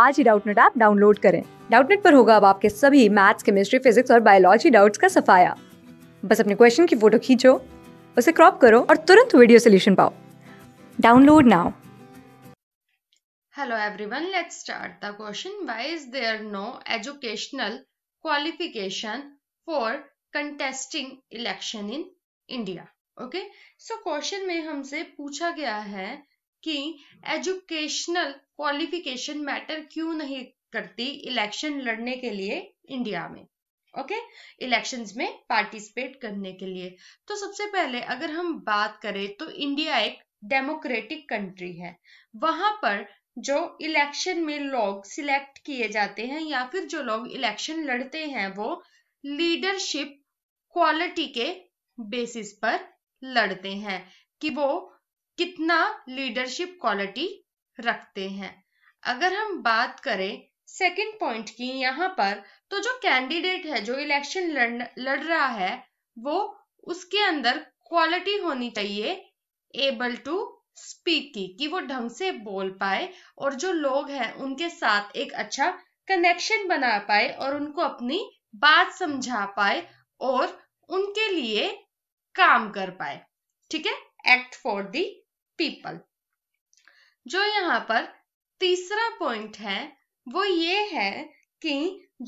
आज ही Doubtnut app download करें डाउटनेट पर होगा अब आपके सभी मैथ्स केमिस्ट्री फिजिक्स और बायोलॉजी डाउट्स का सफाया बस अपने क्वेश्चन की फोटो खींचो उसे क्रॉप करो और तुरंत वीडियो सोल्यूशन पाओ download now hello everyone let's start the question why is there no educational qualification for contesting election in India okay so question में हमसे पूछा गया है कि एजुकेशनल क्वालिफिकेशन मैटर क्यों नहीं करती इलेक्शन लड़ने के लिए इंडिया में ओके okay? इलेक्शंस में पार्टिसिपेट करने के लिए तो सबसे पहले अगर हम बात करें तो इंडिया एक डेमोक्रेटिक कंट्री है वहां पर जो इलेक्शन में लोग सिलेक्ट किए जाते हैं या फिर जो लोग इलेक्शन लड़ते हैं वो लीडरशिप क्वालिटी के बेसिस पर लड़ते हैं कि वो कितना लीडरशिप क्वालिटी रखते हैं अगर हम बात करें सेकंड पॉइंट की यहाँ पर तो जो कैंडिडेट है जो इलेक्शन लड़, लड़ रहा है वो उसके अंदर क्वालिटी होनी चाहिए एबल टू स्पीक की कि वो ढंग से बोल पाए और जो लोग हैं उनके साथ एक अच्छा कनेक्शन बना पाए और उनको अपनी बात समझा पाए और उनके लिए काम कर पाए ठीक है एक्ट फॉर दी पीपल जो यहाँ पर तीसरा पॉइंट है वो ये है कि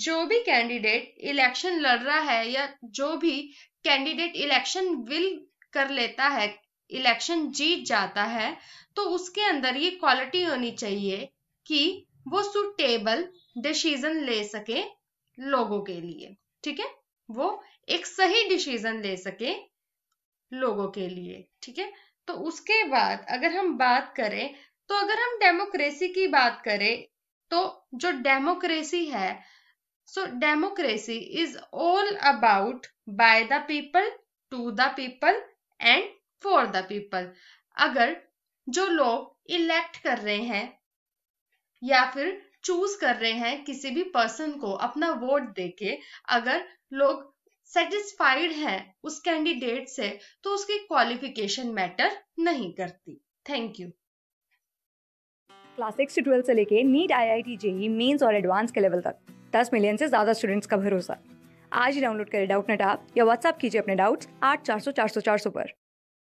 जो भी कैंडिडेट इलेक्शन लड़ रहा है या जो भी कैंडिडेट इलेक्शन विल कर लेता है इलेक्शन जीत जाता है तो उसके अंदर ये क्वालिटी होनी चाहिए कि वो सुटेबल डिसीजन ले सके लोगों के लिए ठीक है वो एक सही डिसीजन ले सके लोगों के लिए ठीक है तो उसके बाद अगर हम बात करें तो अगर हम डेमोक्रेसी की बात करें तो जो डेमोक्रेसी है so democracy is all about by the people to the people and for the people अगर जो लोग इलेक्ट कर रहे हैं या फिर चूज कर रहे हैं किसी भी पर्सन को अपना वोट देके अगर लोग सेटिस्फाइड है उस कैंडिडेट से तो उसकी क्वालिफिकेशन मैटर नहीं करती थैंक यू क्लास सिक्स से ट्वेल्थ से लेके NEET I I T JEE mains और एडवांस के लेवल तक दस मिलियन से ज्यादा स्टूडेंट्स का भरोसा आज ही डाउनलोड करें डाउट नेट आप या व्हाट्सअप कीजिए अपने डाउट्स आठ चार सौ चार सौ चार सौ पर